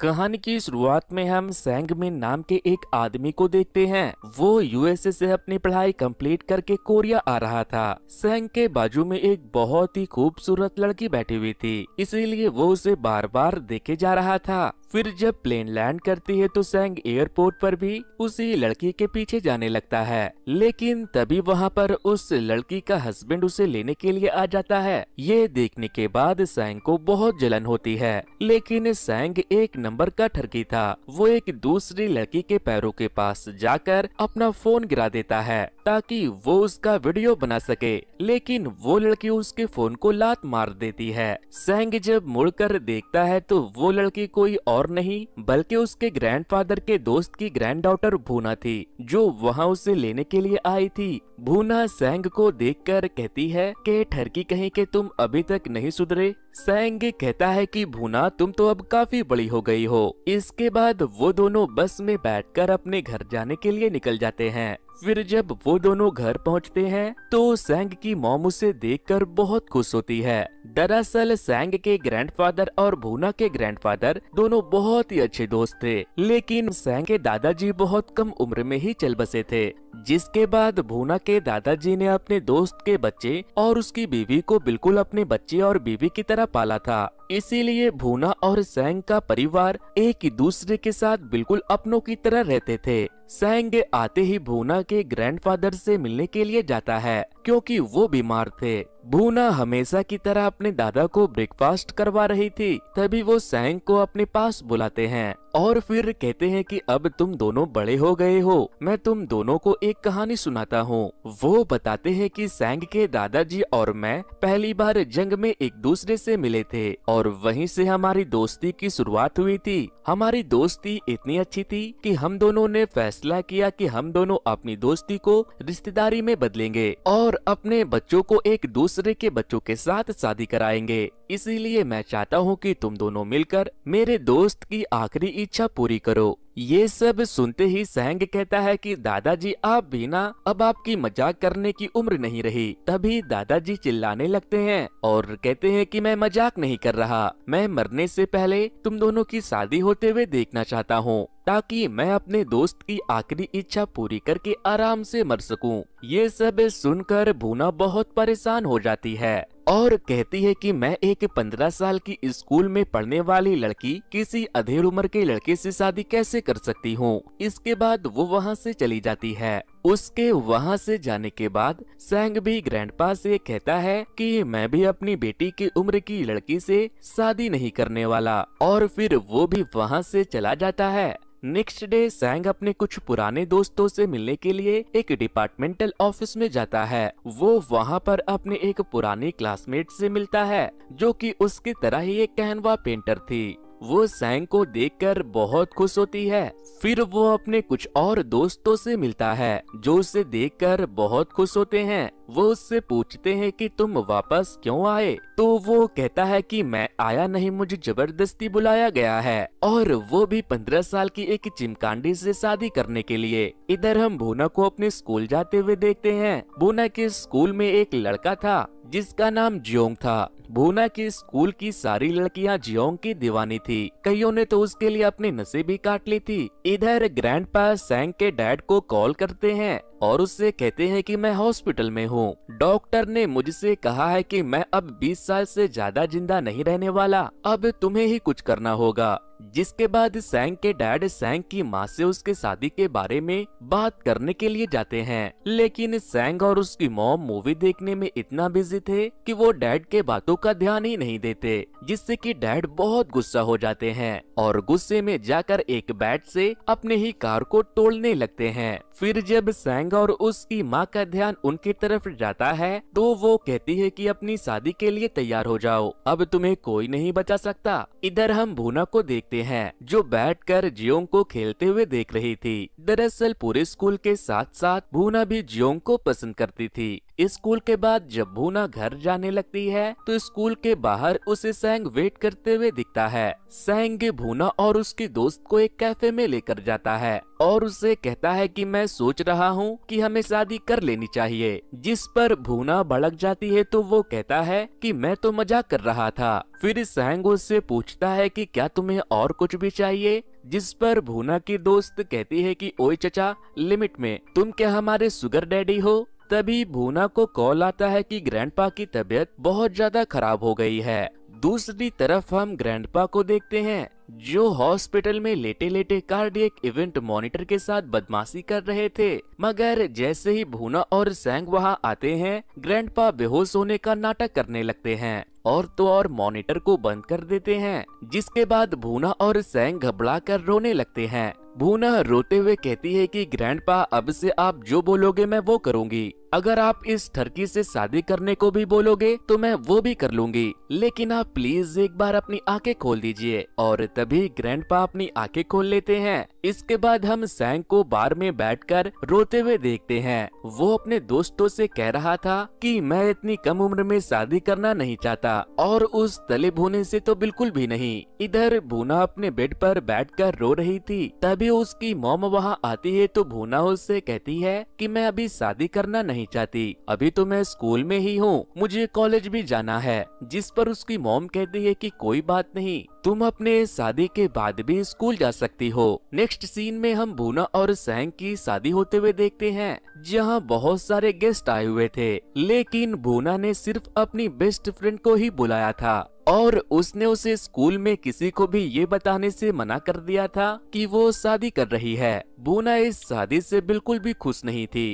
कहानी की शुरुआत में हम सेंगमिन नाम के एक आदमी को देखते हैं वो यूएसए से अपनी पढ़ाई कंप्लीट करके कोरिया आ रहा था सेंग के बाजू में एक बहुत ही खूबसूरत लड़की बैठी हुई थी इसीलिए वो उसे बार बार देखे जा रहा था फिर जब प्लेन लैंड करती है तो सैंग एयरपोर्ट पर भी उसी लड़की के पीछे जाने लगता है लेकिन तभी वहाँ पर उस लड़की का हस्बैंड उसे लेने के लिए आ जाता है ये देखने के बाद सैंग को बहुत जलन होती है लेकिन सैंग एक नंबर का ठरकी था वो एक दूसरी लड़की के पैरों के पास जाकर अपना फोन गिरा देता है ताकि वो उसका वीडियो बना सके लेकिन वो लड़की उसके फोन को लात मार देती है सैंग जब मुड़कर देखता है तो वो लड़की कोई और और नहीं बल्कि उसके ग्रैंडफादर के दोस्त की ग्रैंड डॉटर भूना थी जो वहाँ उसे लेने के लिए आई थी भूना सैंग को देखकर कहती है कि ठरकी कहीं के तुम अभी तक नहीं सुधरे सैंग कहता है कि भूना तुम तो अब काफी बड़ी हो गई हो इसके बाद वो दोनों बस में बैठकर अपने घर जाने के लिए निकल जाते हैं फिर जब वो दोनों घर पहुंचते हैं तो सैंग की मोम उसे देखकर बहुत खुश होती है दरअसल सैंग के ग्रैंडफादर और भूना के ग्रैंडफादर दोनों बहुत ही अच्छे दोस्त थे लेकिन सैंग के दादाजी बहुत कम उम्र में ही चल बसे थे जिसके बाद भूना के दादाजी ने अपने दोस्त के बच्चे और उसकी बीवी को बिल्कुल अपने बच्चे और बीवी की तरह पाला था इसीलिए भूना और सैंग का परिवार एक ही दूसरे के साथ बिल्कुल अपनों की तरह रहते थे सहंग आते ही भूना के ग्रैंडफादर से मिलने के लिए जाता है क्योंकि वो बीमार थे भूना हमेशा की तरह अपने दादा को ब्रेकफास्ट करवा रही थी तभी वो सैंग को अपने पास बुलाते हैं और फिर कहते हैं कि अब तुम दोनों बड़े हो गए हो मैं तुम दोनों को एक कहानी सुनाता हूँ वो बताते हैं कि सैंग के दादाजी और मैं पहली बार जंग में एक दूसरे से मिले थे और वहीं से हमारी दोस्ती की शुरुआत हुई थी हमारी दोस्ती इतनी अच्छी थी कि हम दोनों ने फैसला किया कि हम दोनों अपनी दोस्ती को रिश्तेदारी में बदलेंगे और अपने बच्चों को एक दूसरे के बच्चों के साथ शादी कराएंगे इसीलिए मैं चाहता हूँ कि तुम दोनों मिलकर मेरे दोस्त की आखिरी इच्छा पूरी करो ये सब सुनते ही सहंग कहता है कि दादाजी आप भी ना अब आपकी मजाक करने की उम्र नहीं रही तभी दादाजी चिल्लाने लगते हैं और कहते हैं कि मैं मजाक नहीं कर रहा मैं मरने से पहले तुम दोनों की शादी होते हुए देखना चाहता हूँ ताकि मैं अपने दोस्त की आखिरी इच्छा पूरी करके आराम से मर सकूं। ये सब सुनकर भूना बहुत परेशान हो जाती है और कहती है कि मैं एक पंद्रह साल की स्कूल में पढ़ने वाली लड़की किसी अधेर उम्र के लड़के से शादी कैसे कर सकती हूँ इसके बाद वो वहाँ से चली जाती है उसके वहाँ से जाने के बाद सैंग भी ग्रैंडपा से कहता है कि मैं भी अपनी बेटी की उम्र की लड़की से शादी नहीं करने वाला और फिर वो भी वहाँ से चला जाता है नेक्स्ट डे सैंग अपने कुछ पुराने दोस्तों से मिलने के लिए एक डिपार्टमेंटल ऑफिस में जाता है वो वहाँ पर अपने एक पुराने क्लासमेट से मिलता है जो कि उसकी तरह ही एक कहनवा पेंटर थी वो सैंग को देखकर बहुत खुश होती है फिर वो अपने कुछ और दोस्तों से मिलता है जो उसे देखकर बहुत खुश होते हैं वो उससे पूछते हैं कि तुम वापस क्यों आए तो वो कहता है कि मैं आया नहीं मुझे जबरदस्ती बुलाया गया है और वो भी पंद्रह साल की एक चिमकांडी से शादी करने के लिए इधर हम बोना को अपने स्कूल जाते हुए देखते हैं बोना के स्कूल में एक लड़का था जिसका नाम ज्योंग था भूना की स्कूल की सारी लड़कियां जियोंग की दीवानी थी कईयों ने तो उसके लिए अपनी नसीबी काट ली थी इधर ग्रैंड सैंग के डैड को कॉल करते हैं और उससे कहते हैं कि मैं हॉस्पिटल में हूँ डॉक्टर ने मुझसे कहा है कि मैं अब 20 साल से ज्यादा जिंदा नहीं रहने वाला अब तुम्हें ही कुछ करना होगा जिसके बाद सैंग के डैड सैंग की माँ से उसके शादी के बारे में बात करने के लिए जाते हैं लेकिन सैंग और उसकी मॉम मूवी देखने में इतना बिजी थे कि वो डैड के बातों का ध्यान ही नहीं देते जिससे कि डैड बहुत गुस्सा हो जाते हैं और गुस्से में जाकर एक बैट से अपने ही कार को तोड़ने लगते हैं फिर जब सैंग लहंगा और उसकी माँ का ध्यान उनकी तरफ जाता है तो वो कहती है कि अपनी शादी के लिए तैयार हो जाओ अब तुम्हें कोई नहीं बचा सकता इधर हम भूना को देखते हैं जो बैठकर जियोंग को खेलते हुए देख रही थी दरअसल पूरे स्कूल के साथ साथ भूना भी जियोंग को पसंद करती थी स्कूल के बाद जब भूना घर जाने लगती है तो स्कूल के बाहर उसे सैंग वेट करते हुए दिखता है सैंग भूना और उसके दोस्त को एक कैफे में लेकर जाता है और उसे कहता है कि मैं सोच रहा हूँ कि हमें शादी कर लेनी चाहिए जिस पर भूना भड़क जाती है तो वो कहता है कि मैं तो मजाक कर रहा था फिर सैंग उससे पूछता है कि क्या तुम्हें और कुछ भी चाहिए जिस पर भूना की दोस्त कहती है कि ओए चचा लिमिट में तुम क्या हमारे सुगर डैडी हो तभी भूना को कॉल आता है कि ग्रैंडपा की तबीयत बहुत ज्यादा खराब हो गई है दूसरी तरफ हम ग्रैंडपा को देखते हैं जो हॉस्पिटल में लेटे लेटे कार्डियक इवेंट मॉनिटर के साथ बदमाशी कर रहे थे मगर जैसे ही भूना और सैंग वहाँ आते हैं ग्रैंडपा बेहोश होने का नाटक करने लगते हैं और तो और मॉनिटर को बंद कर देते हैं जिसके बाद भूना और सैंग घबरा कर रोने लगते हैं भूना रोते हुए कहती है कि ग्रैंडपा अब से आप जो बोलोगे मैं वो करूंगी अगर आप इस ठरकी से शादी करने को भी बोलोगे तो मैं वो भी कर लूंगी लेकिन आप प्लीज एक बार अपनी आंखें खोल दीजिए और तभी ग्रैंडपा अपनी आंखें खोल लेते हैं इसके बाद हम सैंग को बार में बैठकर रोते हुए देखते हैं वो अपने दोस्तों से कह रहा था कि मैं इतनी कम उम्र में शादी करना नहीं चाहता और उस तले भूने ऐसी तो बिल्कुल भी नहीं इधर भूना अपने बेड पर बैठ रो रही थी तब तभी उसकी मोम वहाँ आती है तो भूना उससे कहती है कि मैं अभी शादी करना नहीं चाहती अभी तो मैं स्कूल में ही हूँ मुझे कॉलेज भी जाना है जिस पर उसकी मोम कहती है कि कोई बात नहीं तुम अपने शादी के बाद भी स्कूल जा सकती हो नेक्स्ट सीन में हम भूना और सैंग की शादी होते हुए देखते हैं जहां बहुत सारे गेस्ट आए हुए थे लेकिन भूना ने सिर्फ अपनी बेस्ट फ्रेंड को ही बुलाया था और उसने उसे स्कूल में किसी को भी ये बताने से मना कर दिया था कि वो शादी कर रही है बूना इस शादी से बिल्कुल भी खुश नहीं थी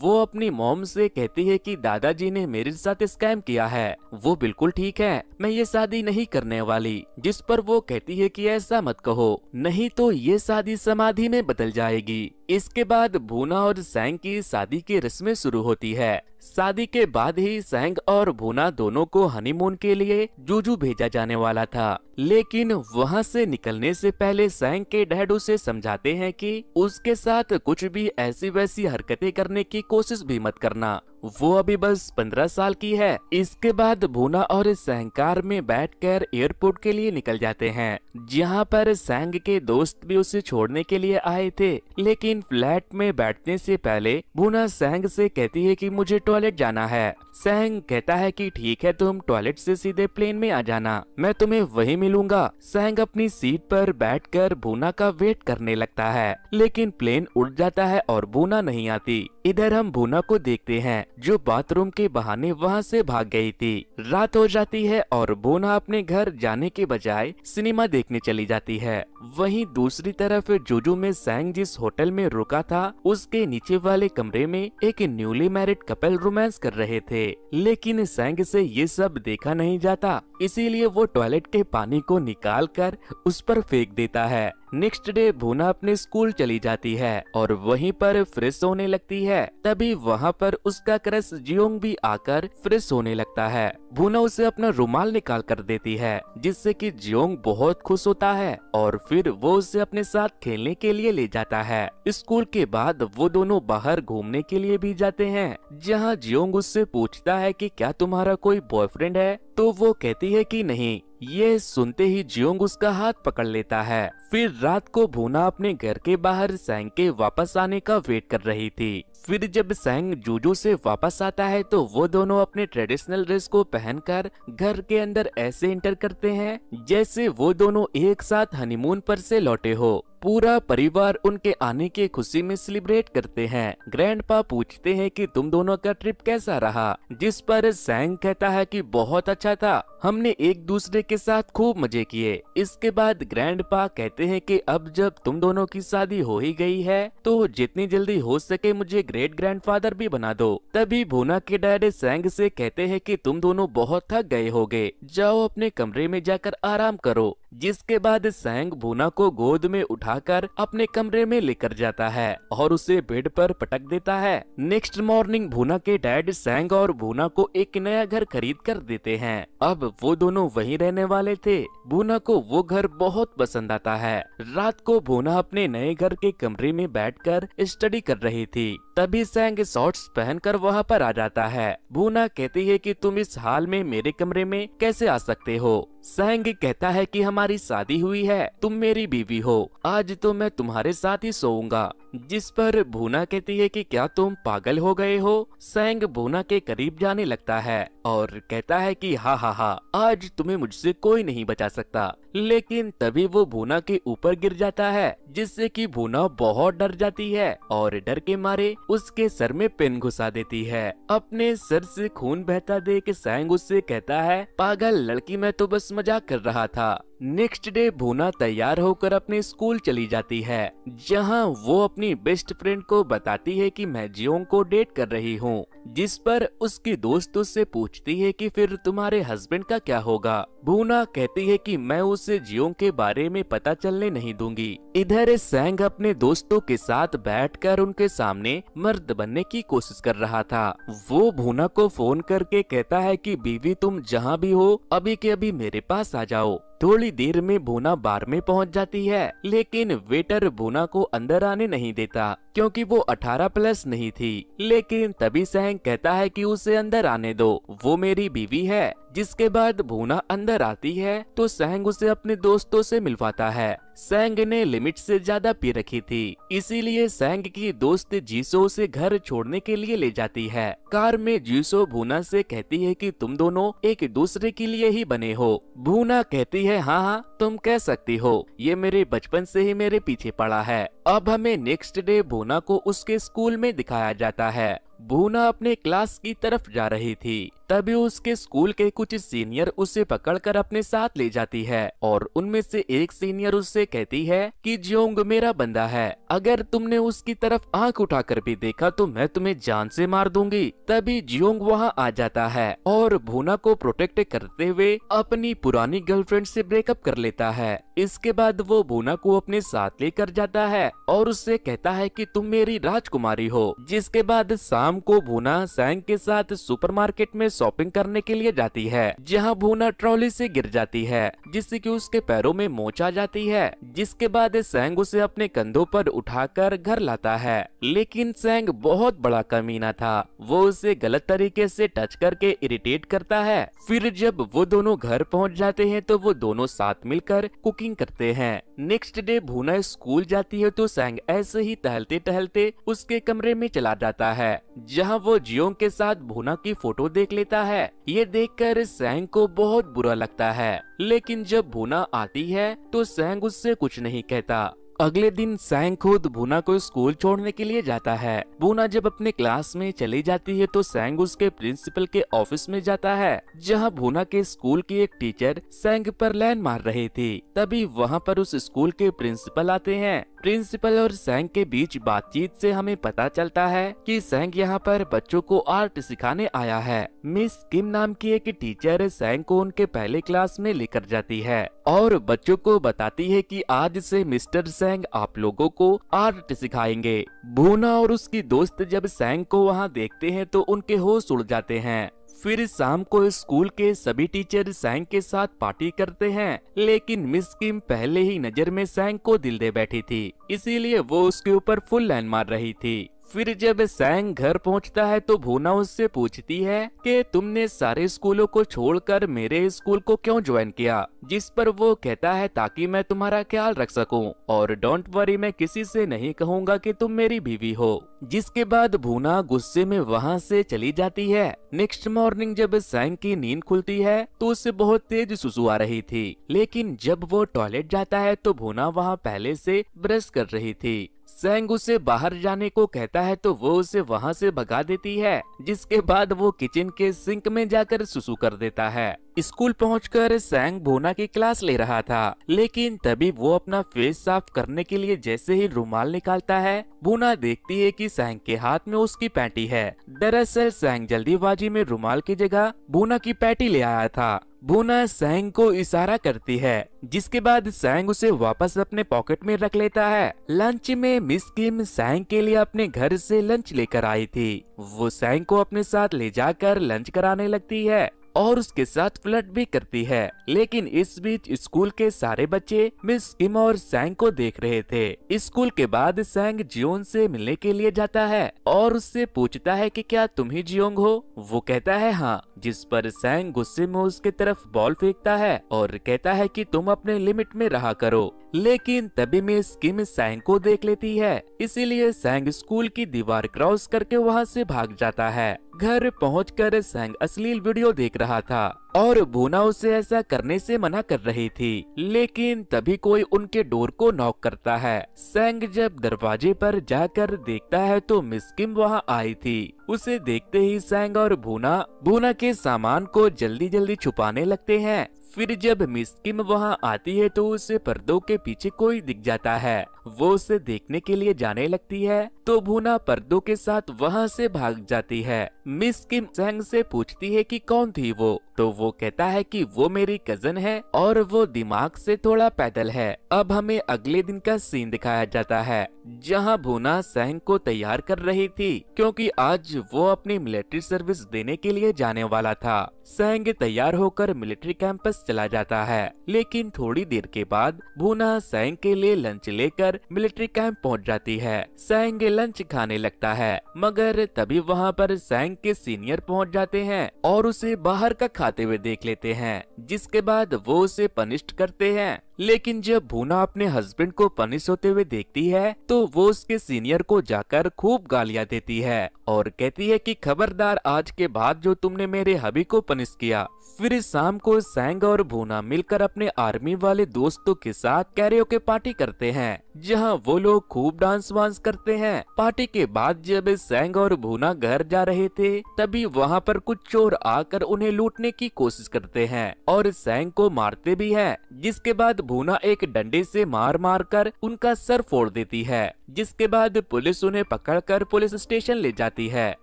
वो अपनी मोम से कहती है कि दादाजी ने मेरे साथ स्कैम किया है वो बिल्कुल ठीक है मैं ये शादी नहीं करने वाली जिस पर वो कहती है कि ऐसा मत कहो नहीं तो ये शादी समाधि में बदल जाएगी इसके बाद भूना और सैंग की शादी की रस्में शुरू होती है शादी के बाद ही सैंग और भूना दोनों को हनीमून के लिए जूजू भेजा जाने वाला था लेकिन वहाँ से निकलने से पहले सैंग के डैड उसे समझाते हैं कि उसके साथ कुछ भी ऐसी वैसी हरकतें करने की कोशिश भी मत करना वो अभी बस पंद्रह साल की है इसके बाद भूना और सहकार कार में बैठकर एयरपोर्ट के लिए निकल जाते हैं जहाँ पर सैंग के दोस्त भी उसे छोड़ने के लिए आए थे लेकिन फ्लैट में बैठने से पहले भूना सैंग से कहती है कि मुझे टॉयलेट जाना है सैंग कहता है कि ठीक है तुम टॉयलेट से सीधे प्लेन में आ जाना मैं तुम्हें वही मिलूंगा सैंग अपनी सीट पर बैठकर भूना का वेट करने लगता है लेकिन प्लेन उड़ जाता है और भूना नहीं आती इधर हम भूना को देखते हैं जो बाथरूम के बहाने वहाँ से भाग गई थी रात हो जाती है और बोना अपने घर जाने के बजाय सिनेमा देखने चली जाती है वहीं दूसरी तरफ जुजू में सैंग जिस होटल में रुका था उसके नीचे वाले कमरे में एक न्यूली मैरिड कपल रोमांस कर रहे थे लेकिन सैंग से ये सब देखा नहीं जाता इसीलिए वो टॉयलेट के पानी को निकाल कर उस पर फेंक देता है नेक्स्ट डे भूना अपने स्कूल चली जाती है और वहीं पर फ्रेश होने लगती है तभी वहाँ पर उसका क्रश जियोंग भी आकर फ्रेश होने लगता है भूना उसे अपना रुमाल निकाल कर देती है जिससे कि जियोंग बहुत खुश होता है और फिर वो उसे अपने साथ खेलने के लिए ले जाता है स्कूल के बाद वो दोनों बाहर घूमने के लिए भी जाते हैं जहाँ जियोंग उससे पूछता है की क्या तुम्हारा कोई बॉयफ्रेंड है तो वो कहती है की नहीं ये सुनते ही जियोंग उसका हाथ पकड़ लेता है फिर रात को भूना अपने घर के बाहर सैंग के वापस आने का वेट कर रही थी फिर जब सैंग जूजू से वापस आता है तो वो दोनों अपने ट्रेडिशनल ड्रेस को पहनकर घर के अंदर ऐसे इंटर करते हैं जैसे वो दोनों एक साथ हनीमून पर से लौटे हो पूरा परिवार उनके आने की खुशी में सेलिब्रेट करते हैं ग्रैंडपा पूछते हैं कि तुम दोनों का ट्रिप कैसा रहा जिस पर सैंग कहता है कि बहुत अच्छा था हमने एक दूसरे के साथ खूब मजे किए इसके बाद ग्रैंडपा कहते हैं कि अब जब तुम दोनों की शादी हो ही गई है तो जितनी जल्दी हो सके मुझे ग्रेट ग्रैंडफादर भी बना दो तभी भूना के डैड सैंग से कहते हैं कि तुम दोनों बहुत थक गए होगे जाओ अपने कमरे में जाकर आराम करो जिसके बाद सैंग भूना को गोद में उठाकर अपने कमरे में लेकर जाता है और उसे बेड पर पटक देता है नेक्स्ट मॉर्निंग भूना के डैड सैंग और भूना को एक नया घर खरीद कर देते हैं अब वो दोनों वहीं रहने वाले थे भूना को वो घर बहुत पसंद आता है रात को भूना अपने नए घर के कमरे में बैठकर स्टडी कर रही थी तभी सैंग शॉर्ट्स पहनकर वहाँ पर आ जाता है बूना कहती है कि तुम इस हाल में मेरे कमरे में कैसे आ सकते हो सैंग कहता है कि हमारी शादी हुई है तुम मेरी बीवी हो आज तो मैं तुम्हारे साथ ही सोऊंगा जिस पर भूना कहती है कि क्या तुम पागल हो गए हो सैंग भूना के करीब जाने लगता है और कहता है कि हा हा हा आज तुम्हें मुझसे कोई नहीं बचा सकता लेकिन तभी वो भूना के ऊपर गिर जाता है जिससे कि भूना बहुत डर जाती है और डर के मारे उसके सर में पिन घुसा देती है अपने सर से खून बहता देख सैंग उससे कहता है पागल लड़की मैं तो बस मजाक कर रहा था नेक्स्ट डे भूना तैयार होकर अपने स्कूल चली जाती है जहां वो अपनी बेस्ट फ्रेंड को बताती है कि मैं जियोंग को डेट कर रही हूँ जिस पर उसकी दोस्त उससे पूछती है कि फिर तुम्हारे हस्बैंड का क्या होगा भूना कहती है कि मैं उसे जियोंग के बारे में पता चलने नहीं दूंगी इधर सैंग अपने दोस्तों के साथ बैठ उनके सामने मर्द बनने की कोशिश कर रहा था वो भूना को फोन करके कहता है कि बीवी तुम जहाँ भी हो अभी के अभी मेरे पास आ जाओ थोड़ी देर में भूना बार में पहुंच जाती है लेकिन वेटर भूना को अंदर आने नहीं देता क्योंकि वो 18 प्लस नहीं थी लेकिन तभी सहंग कहता है कि उसे अंदर आने दो वो मेरी बीवी है जिसके बाद भूना अंदर आती है तो सहंग उसे अपने दोस्तों से मिलवाता है सहंग ने लिमिट से ज्यादा पी रखी थी इसीलिए सहंग की दोस्त जीसो उसे घर छोड़ने के लिए ले जाती है कार में जीसो भूना से कहती है कि तुम दोनों एक दूसरे के लिए ही बने हो भूना कहती है हाँ हाँ तुम कह सकती हो ये मेरे बचपन से ही मेरे पीछे पड़ा है अब हमें नेक्स्ट डे बोना को उसके स्कूल में दिखाया जाता है भूना अपने क्लास की तरफ जा रही थी तभी उसके स्कूल के कुछ सीनियर उसे पकड़कर अपने साथ ले जाती है और उनमें से एक सीनियर उससे कहती है कि जियोंग मेरा बंदा है अगर तुमने उसकी तरफ आंख उठाकर भी देखा तो मैं तुम्हें जान से मार दूंगी तभी जियोंग वहां आ जाता है और भूना को प्रोटेक्ट करते हुए अपनी पुरानी गर्लफ्रेंड से ब्रेकअप कर लेता है इसके बाद वो भूना को अपने साथ लेकर जाता है और उससे कहता है की तुम मेरी राजकुमारी हो जिसके बाद शाम को भूना सैंग के साथ सुपरमार्केट में शॉपिंग करने के लिए जाती है जहाँ भूना ट्रॉली से गिर जाती है जिससे कि उसके पैरों में मोच आ जाती है जिसके बाद सैंग उसे अपने कंधों पर उठाकर घर लाता है लेकिन सैंग बहुत बड़ा कमीना था वो उसे गलत तरीके से टच करके इरिटेट करता है फिर जब वो दोनों घर पहुँच जाते हैं तो वो दोनों साथ मिलकर कुकिंग करते हैं नेक्स्ट डे भूना स्कूल जाती है तो सैंग ऐसे ही टहलते टहलते उसके कमरे में चला जाता है जहां वो जियो के साथ भूना की फोटो देख लेता है ये देखकर सैंग को बहुत बुरा लगता है लेकिन जब भूना आती है तो सैंग उससे कुछ नहीं कहता अगले दिन सैंग खुद भूना को स्कूल छोड़ने के लिए जाता है भूना जब अपने क्लास में चली जाती है तो सैंग उसके प्रिंसिपल के ऑफिस में जाता है जहां भूना के स्कूल की एक टीचर सैंग पर लैन मार रही थी तभी वहां पर उस स्कूल के प्रिंसिपल आते हैं प्रिंसिपल और सैंग के बीच बातचीत से हमें पता चलता है कि सैंग यहाँ पर बच्चों को आर्ट सिखाने आया है मिस किम नाम की एक टीचर सैंग को उनके पहले क्लास में लेकर जाती है और बच्चों को बताती है कि आज से मिस्टर सैंग आप लोगों को आर्ट सिखाएंगे भूना और उसकी दोस्त जब सैंग को वहाँ देखते हैं तो उनके होश उड़ जाते हैं फिर शाम को स्कूल के सभी टीचर सैंग के साथ पार्टी करते हैं लेकिन मिस किम पहले ही नजर में सैंग को दिल दे बैठी थी इसीलिए वो उसके ऊपर फुल लाइन मार रही थी फिर जब सैंग घर पहुंचता है तो भूना उससे पूछती है कि तुमने सारे स्कूलों को छोड़कर मेरे स्कूल को क्यों ज्वाइन किया जिस पर वो कहता है ताकि मैं तुम्हारा ख्याल रख सकूं और डोंट वरी मैं किसी से नहीं कहूंगा कि तुम मेरी बीवी हो जिसके बाद भूना गुस्से में वहाँ से चली जाती है नेक्स्ट मॉर्निंग जब सैंग की नींद खुलती है तो उसे बहुत तेज सुसु आ रही थी लेकिन जब वो टॉयलेट जाता है तो भूना वहाँ पहले से ब्रश कर रही थी सेंग उसे बाहर जाने को कहता है तो वो उसे वहाँ से भगा देती है जिसके बाद वो किचन के सिंक में जाकर सुसु कर देता है स्कूल पहुंचकर सैंग भोना की क्लास ले रहा था लेकिन तभी वो अपना फेस साफ करने के लिए जैसे ही रुमाल निकालता है भोना देखती है कि सैंग के हाथ में उसकी पैटी है दरअसल सैंग जल्दीबाजी में रुमाल की जगह भोना की पैटी ले आया था बूना सैंग को इशारा करती है जिसके बाद सैंग उसे वापस अपने पॉकेट में रख लेता है लंच में मिस किम सैंग के लिए अपने घर से लंच लेकर आई थी वो सैंग को अपने साथ ले जाकर लंच कराने लगती है और उसके साथ फ्लट भी करती है लेकिन इस बीच स्कूल के सारे बच्चे मिस किम और सैंग को देख रहे थे स्कूल के बाद सैंग जियोन से मिलने के लिए जाता है और उससे पूछता है कि क्या तुम ही जियोंग हो वो कहता है हाँ जिस पर सैंग गुस्से में उसके तरफ बॉल फेंकता है और कहता है की तुम अपने लिमिट में रहा करो लेकिन तभी मिस किम सैंग को देख लेती है इसीलिए सैंग स्कूल की दीवार क्रॉस करके वहाँ से भाग जाता है घर पहुंचकर सैंग अश्लील वीडियो देख रहा था और भूना उसे ऐसा करने से मना कर रही थी लेकिन तभी कोई उनके डोर को नॉक करता है सैंग जब दरवाजे पर जाकर देखता है तो मिस किम वहाँ आई थी उसे देखते ही सैंग और भूना भूना के सामान को जल्दी जल्दी छुपाने लगते हैं फिर जब मिस किम वहाँ आती है तो उसे पर्दों के पीछे कोई दिख जाता है वो उसे देखने के लिए जाने लगती है तो भूना पर्दों के साथ वहाँ से भाग जाती है मिस किम सेंग से पूछती है कि कौन थी वो तो वो कहता है कि वो मेरी कजन है और वो दिमाग से थोड़ा पैदल है अब हमें अगले दिन का सीन दिखाया जाता है जहाँ भूना सेंग को तैयार कर रही थी क्योंकि आज वो अपनी मिलिट्री सर्विस देने के लिए जाने वाला था सैंग तैयार होकर मिलिट्री कैंपस चला जाता है लेकिन थोड़ी देर के बाद भूना सैंग के लिए लंच लेकर मिलिट्री कैंप पहुंच जाती है सैंग लंच खाने लगता है मगर तभी वहां पर सैंग के सीनियर पहुंच जाते हैं और उसे बाहर का खाते हुए देख लेते हैं जिसके बाद वो उसे पनिष्ट करते हैं लेकिन जब भूना अपने हस्बैंड को पनिश होते हुए देखती है तो वो उसके सीनियर को जाकर खूब गालियां देती है और कहती है कि खबरदार आज के बाद जो तुमने मेरे हबी को पनिश किया फिर शाम को सैंग और भूना मिलकर अपने आर्मी वाले दोस्तों के साथ कैरियो के पार्टी करते हैं जहां वो लोग खूब डांस वांस करते हैं पार्टी के बाद जब सैंग और भूना घर जा रहे थे तभी वहां पर कुछ चोर आकर उन्हें लूटने की कोशिश करते हैं और सैंग को मारते भी हैं जिसके बाद भूना एक डंडे से मार मार कर उनका सर फोड़ देती है जिसके बाद पुलिस उन्हें कर पुलिस स्टेशन ले जाती है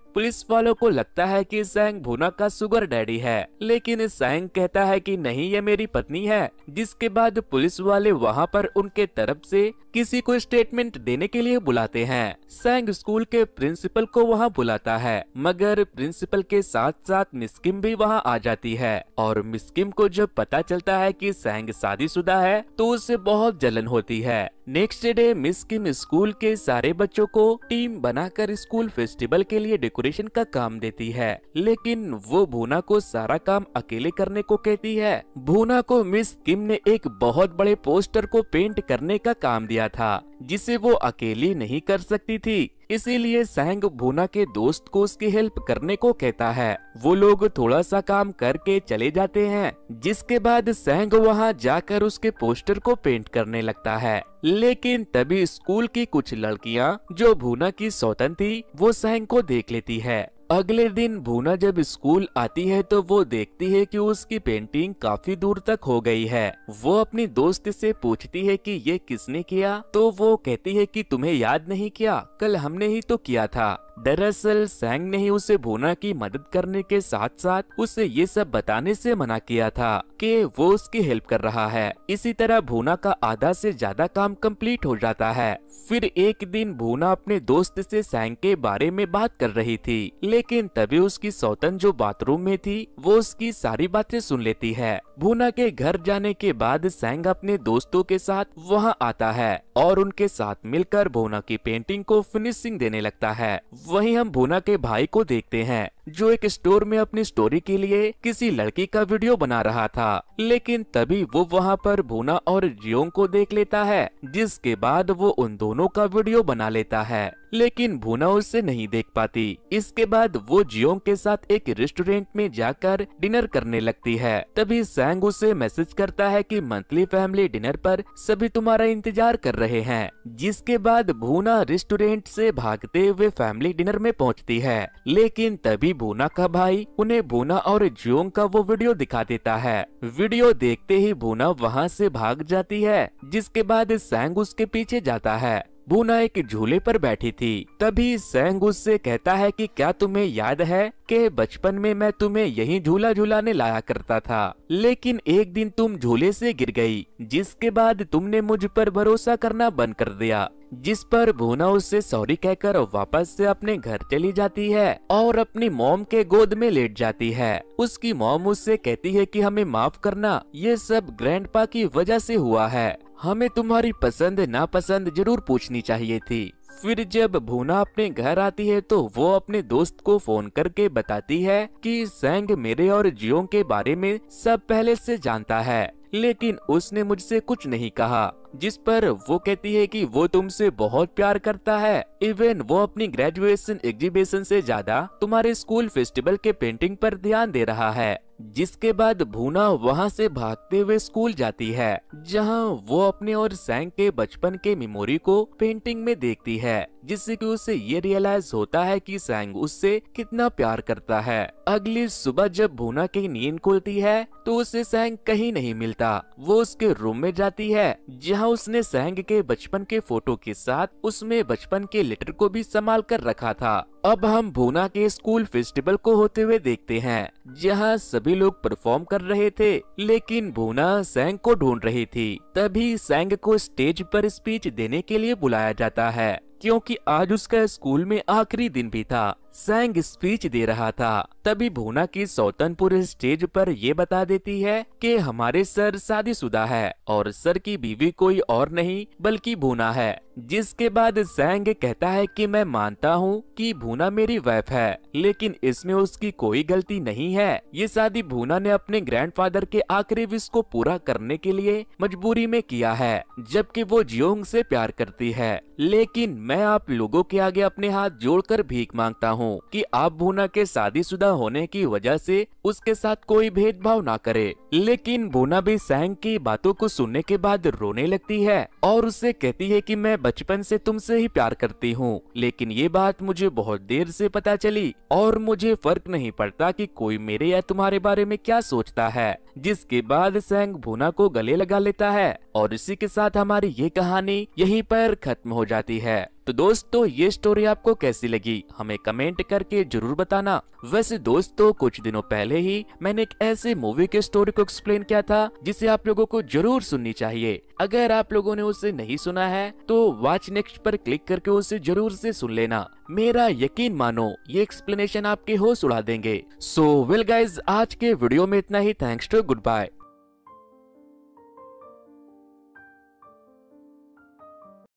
पुलिस वालों को लगता है कि सैंग भूना का सुगर डैडी है लेकिन सैंग कहता है कि नहीं ये मेरी पत्नी है जिसके बाद पुलिस वाले वहाँ पर उनके तरफ से किसी को स्टेटमेंट देने के लिए बुलाते हैं सैंग स्कूल के प्रिंसिपल को वहाँ बुलाता है मगर प्रिंसिपल के साथ साथ मिस्किम भी वहाँ आ जाती है और मिस्किम को जब पता चलता है की सैंग शादी है तो उसे बहुत जलन होती है next day miss Kim school के सारे बच्चों को टीम बनाकर स्कूल फेस्टिवल के लिए डेकोरेशन का काम देती है लेकिन वो भूना को सारा काम अकेले करने को कहती है भूना को मिस किम ने एक बहुत बड़े पोस्टर को पेंट करने का काम दिया था जिसे वो अकेली नहीं कर सकती थी इसीलिए सैंग भूना के दोस्त को उसकी हेल्प करने को कहता है वो लोग थोड़ा सा काम करके चले जाते हैं जिसके बाद सैंग वहाँ जाकर उसके पोस्टर को पेंट करने लगता है लेकिन तभी स्कूल की कुछ लड़कियाँ जो भूना की सौतन थी वो सैंग को देख लेती है अगले दिन भूना जब स्कूल आती है तो वो देखती है कि उसकी पेंटिंग काफी दूर तक हो गई है वो अपनी दोस्त से पूछती है कि ये किसने किया तो वो कहती है कि तुम्हें याद नहीं किया कल हमने ही तो किया था दरअसल सैंग ने ही उसे भोना की मदद करने के साथ साथ उसे ये सब बताने से मना किया था कि वो उसकी हेल्प कर रहा है इसी तरह भोना का आधा से ज्यादा काम कंप्लीट हो जाता है फिर एक दिन भोना अपने दोस्त से सैंग के बारे में बात कर रही थी लेकिन तभी उसकी सौतन जो बाथरूम में थी वो उसकी सारी बातें सुन लेती है भूना के घर जाने के बाद सैंग अपने दोस्तों के साथ वहाँ आता है और उनके साथ मिलकर भोना की पेंटिंग को फिनिशिंग देने लगता है वहीं हम भूना के भाई को देखते हैं जो एक स्टोर में अपनी स्टोरी के लिए किसी लड़की का वीडियो बना रहा था लेकिन तभी वो वहाँ पर भूना और जियोंग को देख लेता है जिसके बाद वो उन दोनों का वीडियो बना लेता है लेकिन भूना उसे नहीं देख पाती इसके बाद वो जियोंग के साथ एक रेस्टोरेंट में जाकर डिनर करने लगती है तभी सैंग उसे मैसेज करता है कि मंथली फैमिली डिनर पर सभी तुम्हारा इंतजार कर रहे हैं जिसके बाद भूना रेस्टोरेंट से भागते हुए फैमिली डिनर में पहुंचती है लेकिन तभी भूना का भाई उन्हें भूना और जियोंग का वो वीडियो दिखा देता है वीडियो देखते ही भूना वहाँ से भाग जाती है जिसके बाद सैंग उसके पीछे जाता है बूना एक झूले पर बैठी थी तभी सैंग उससे कहता है कि क्या तुम्हें याद है कि बचपन में मैं तुम्हें यही झूला झूलाने लाया करता था लेकिन एक दिन तुम झूले से गिर गई जिसके बाद तुमने मुझ पर भरोसा करना बंद कर दिया जिस पर भूना उससे सॉरी कहकर वापस से अपने घर चली जाती है और अपनी मोम के गोद में लेट जाती है उसकी मोम उससे कहती है कि हमें माफ करना ये सब ग्रैंडपा की वजह से हुआ है हमें तुम्हारी पसंद नापसंद जरूर पूछनी चाहिए थी फिर जब भूना अपने घर आती है तो वो अपने दोस्त को फोन करके बताती है कि सैंग मेरे और जियो के बारे में सब पहले से जानता है लेकिन उसने मुझसे कुछ नहीं कहा जिस पर वो कहती है कि वो तुमसे बहुत प्यार करता है इवन वो अपनी ग्रेजुएशन एग्जीबिशन से ज्यादा तुम्हारे स्कूल फेस्टिवल के पेंटिंग पर ध्यान दे रहा है जिसके बाद भूना वहाँ से भागते हुए स्कूल जाती है जहां वो अपने और सैंग के बचपन के मेमोरी को पेंटिंग में देखती है जिससे कि उसे ये रियलाइज होता है कि सैंग उससे कितना प्यार करता है अगली सुबह जब भूना की नींद खुलती है तो उसे सैंग कहीं नहीं मिलता वो उसके रूम में जाती है जहाँ उसने सैंग के बचपन के फोटो के साथ उसमें बचपन के लेटर को भी संभाल कर रखा था अब हम भूना के स्कूल फेस्टिवल को होते हुए देखते हैं जहां सभी लोग परफॉर्म कर रहे थे लेकिन भूना सैंग को ढूंढ रही थी तभी सैंग को स्टेज पर स्पीच देने के लिए बुलाया जाता है क्योंकि आज उसका स्कूल में आखिरी दिन भी था सैंग स्पीच दे रहा था तभी भूना की सौतनपुर स्टेज पर ये बता देती है कि हमारे सर शादीशुदा है और सर की बीवी कोई और नहीं बल्कि भूना है जिसके बाद सैंग कहता है कि मैं मानता हूँ कि भूना मेरी वाइफ है लेकिन इसमें उसकी कोई गलती नहीं है ये शादी भूना ने अपने ग्रैंडफादर के आखिरी विश को पूरा करने के लिए मजबूरी में किया है जबकि वो जियोंग से प्यार करती है लेकिन मैं आप लोगों के आगे अपने हाथ जोड़कर भीख मांगता हूँ हूँ कि आप भूना के शादीशुदा होने की वजह से उसके साथ कोई भेदभाव ना करे लेकिन भूना भी सैंग की बातों को सुनने के बाद रोने लगती है और उससे कहती है कि मैं बचपन से तुमसे ही प्यार करती हूँ लेकिन ये बात मुझे बहुत देर से पता चली और मुझे फर्क नहीं पड़ता कि कोई मेरे या तुम्हारे बारे में क्या सोचता है जिसके बाद सैंग भूना को गले लगा लेता है और इसी के साथ हमारी ये कहानी यहीं पर खत्म हो जाती है तो दोस्तों ये स्टोरी आपको कैसी लगी हमें कमेंट करके जरूर बताना वैसे दोस्तों कुछ दिनों पहले ही मैंने एक ऐसे मूवी के स्टोरी को एक्सप्लेन किया था जिसे आप लोगों को जरूर सुननी चाहिए अगर आप लोगों ने उसे नहीं सुना है तो वॉच नेक्स्ट पर क्लिक करके उसे जरूर से सुन लेना मेरा यकीन मानो ये एक्सप्लेनेशन आपके होश उड़ा देंगे सो वेल गाइज आज के वीडियो में इतना ही थैंक्स टू गुड बाय